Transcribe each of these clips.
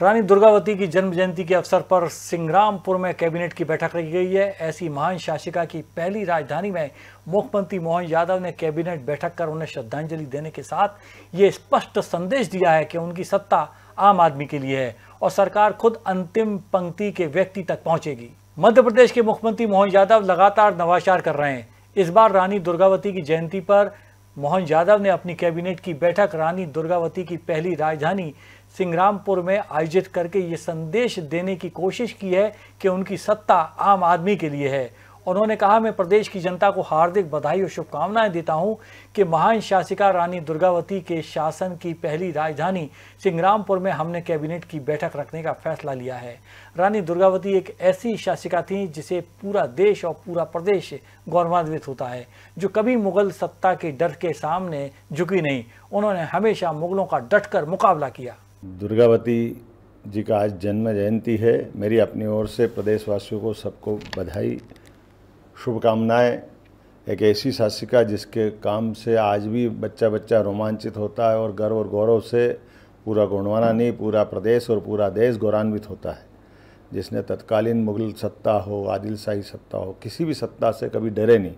रानी दुर्गावती की जन्म जयंती के अवसर पर सिंग्रामपुर में कैबिनेट की बैठक रखी गई है ऐसी महान शासिका की पहली राजधानी में मुख्यमंत्री मोहन यादव ने कैबिनेट बैठक कर उन्हें श्रद्धांजलि देने के साथ ये स्पष्ट संदेश दिया है कि उनकी सत्ता आम आदमी के लिए है और सरकार खुद अंतिम पंक्ति के व्यक्ति तक पहुंचेगी मध्य प्रदेश के मुख्यमंत्री मोहन यादव लगातार नवाचार कर रहे हैं इस बार रानी दुर्गावती की जयंती पर मोहन यादव ने अपनी कैबिनेट की बैठक रानी दुर्गावती की पहली राजधानी सिंग्रामपुर में आयोजित करके ये संदेश देने की कोशिश की है कि उनकी सत्ता आम आदमी के लिए है उन्होंने कहा मैं प्रदेश की जनता को हार्दिक बधाई और शुभकामनाएं देता हूं कि महान शासिका रानी दुर्गावती के शासन की पहली राजधानी सिंग्रामपुर में हमने कैबिनेट की बैठक रखने का फैसला लिया है रानी दुर्गावती एक ऐसी शासिका थी जिसे पूरा देश और पूरा प्रदेश गौरवान्वित होता है जो कभी मुगल सत्ता के डर के सामने झुकी नहीं उन्होंने हमेशा मुगलों का डट मुकाबला किया दुर्गावती जी का आज जन्म जयंती है मेरी अपनी ओर से प्रदेशवासियों को सबको बधाई शुभकामनाएं एक ऐसी शासिका जिसके काम से आज भी बच्चा बच्चा रोमांचित होता है और गर्व और गौरव से पूरा गोंडवाना नहीं पूरा प्रदेश और पूरा देश गौरवान्वित होता है जिसने तत्कालीन मुगल सत्ता हो आदिलशाही सत्ता हो किसी भी सत्ता से कभी डरे नहीं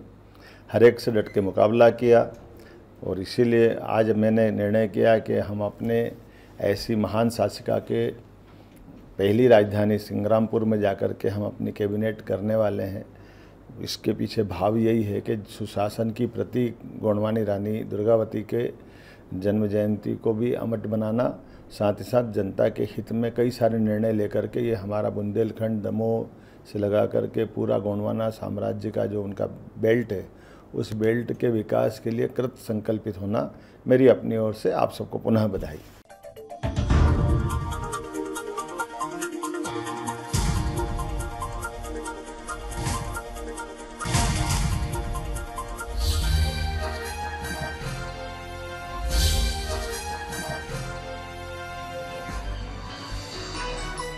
हर एक से डट के मुकाबला किया और इसीलिए आज मैंने निर्णय किया कि हम अपने ऐसी महान शासिका के पहली राजधानी सिंग्रामपुर में जाकर के हम अपनी कैबिनेट करने वाले हैं इसके पीछे भाव यही है कि सुशासन की प्रति गौणवानी रानी दुर्गावती के जन्म जयंती को भी अमट बनाना साथ ही साथ जनता के हित में कई सारे निर्णय लेकर के ये हमारा बुंदेलखंड दमोह से लगा कर के पूरा गौंडवाना साम्राज्य का जो उनका बेल्ट है उस बेल्ट के विकास के लिए कृत संकल्पित होना मेरी अपनी ओर से आप सबको पुनः बधाई